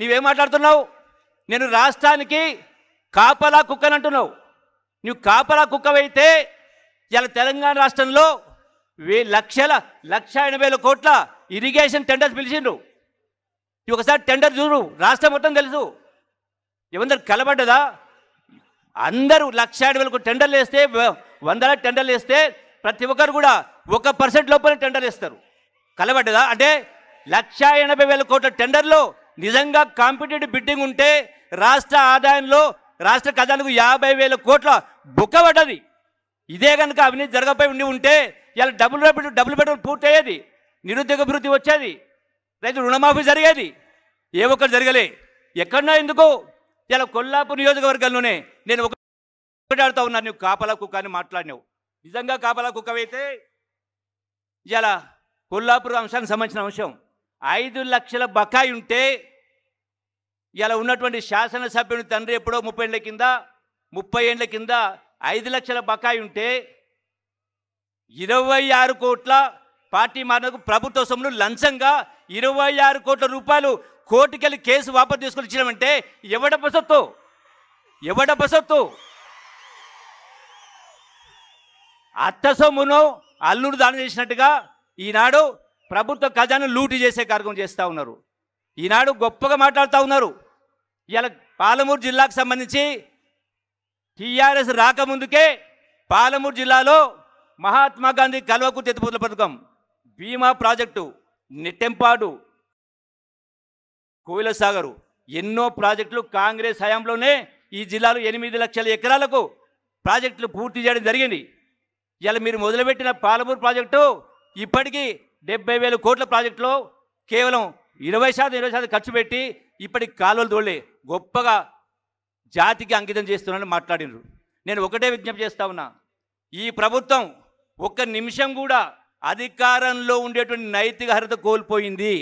నీవేం మాట్లాడుతున్నావు నేను రాష్ట్రానికి కాపలా కుక్కని అంటున్నావు నువ్వు కాపలా కుక్కవైతే ఇలా తెలంగాణ రాష్ట్రంలో వే లక్షల లక్ష ఎనభై వేల కోట్ల ఇరిగేషన్ టెండర్స్ పిలిచిండ్రు ఇవి ఒకసారి టెండర్ చూడు రాష్ట్రం మొత్తం తెలుసు ఏమందరు కలబడ్డదా అందరూ లక్ష ఎనభై వేలకు టెండర్లు వేస్తే వందల టెండర్లు వేస్తే ప్రతి ఒక్కరు కూడా ఒక పర్సెంట్ లోపల టెండర్లు వేస్తారు కలబడ్డదా అంటే లక్ష ఎనభై వేల కోట్ల టెండర్లో నిజంగా కాంపిటేటివ్ బిడ్డింగ్ ఉంటే రాష్ట్ర ఆదాయంలో రాష్ట్ర ఖజానకు యాభై వేల కోట్ల బుక్క పడ్డది ఇదే కనుక అవినీతి జరగపోయి ఉండి ఉంటే ఇలా డబుల్ డబుల్ బెడ్రూమ్ పూర్తయ్యేది నిరుద్యోగ అభివృద్ధి వచ్చేది రైతు రుణమాఫీ జరిగేది ఏ ఒక్కరు జరగలే ఎక్కడన్నా ఎందుకు ఇలా కొల్లాపూర్ నియోజకవర్గంలోనే నేను ఒకటాడుతూ ఉన్నాను నువ్వు కాపలా కుక్క అని మాట్లాడినావు నిజంగా కాపలా కుక్కవైతే ఇలా కొల్లాపూర్ అంశానికి సంబంధించిన అంశం ఐదు లక్షల బకాయి ఉంటే ఇలా ఉన్నటువంటి శాసనసభ్యుని తండ్రి ఎప్పుడో ముప్పై ఏళ్ళ కింద ముప్పై ఏళ్ళ కింద ఐదు లక్షల బకాయి ఉంటే ఇరవై ఆరు కోట్ల పార్టీ మారినకు ప్రభుత్వ సొమ్ములు లంచంగా ఇరవై ఆరు కోట్ల రూపాయలు కోర్టుకెళ్ళి కేసు వాపసు తీసుకొని ఇచ్చినామంటే ఎవడ బసత్తు ఎవడ బసత్తు అత్త సొమ్మును అల్లుడు దానం చేసినట్టుగా ఈనాడు ప్రభుత్వ ఖజాను లూటు చేసే కార్యక్రమం చేస్తూ ఉన్నారు ఈనాడు గొప్పగా మాట్లాడుతూ ఉన్నారు ఇలా పాలమూరు జిల్లాకు సంబంధించి టీఆర్ఎస్ రాకముందుకే పాలమూరు జిల్లాలో మహాత్మా గాంధీ కల్వకు ఎత్తిపోతుల పథకం బీమా ప్రాజెక్టు నెట్టెంపాడు కోయిలసాగరు ఎన్నో ప్రాజెక్టులు కాంగ్రెస్ హయాంలోనే ఈ జిల్లాలో ఎనిమిది లక్షల ఎకరాలకు ప్రాజెక్టులు పూర్తి చేయడం జరిగింది ఇలా మీరు మొదలుపెట్టిన పాలమూరు ప్రాజెక్టు ఇప్పటికీ డెబ్బై వేల కోట్ల ప్రాజెక్టులో కేవలం ఇరవై శాతం ఇరవై శాతం ఖర్చు పెట్టి ఇప్పటికి కాలువలు తోళ్ళి గొప్పగా జాతికి అంకితం చేస్తున్నారని మాట్లాడినారు నేను ఒకటే విజ్ఞప్తి చేస్తా ఉన్నా ఈ ప్రభుత్వం ఒక్క నిమిషం కూడా అధికారంలో ఉండేటువంటి నైతిక అర్హత కోల్పోయింది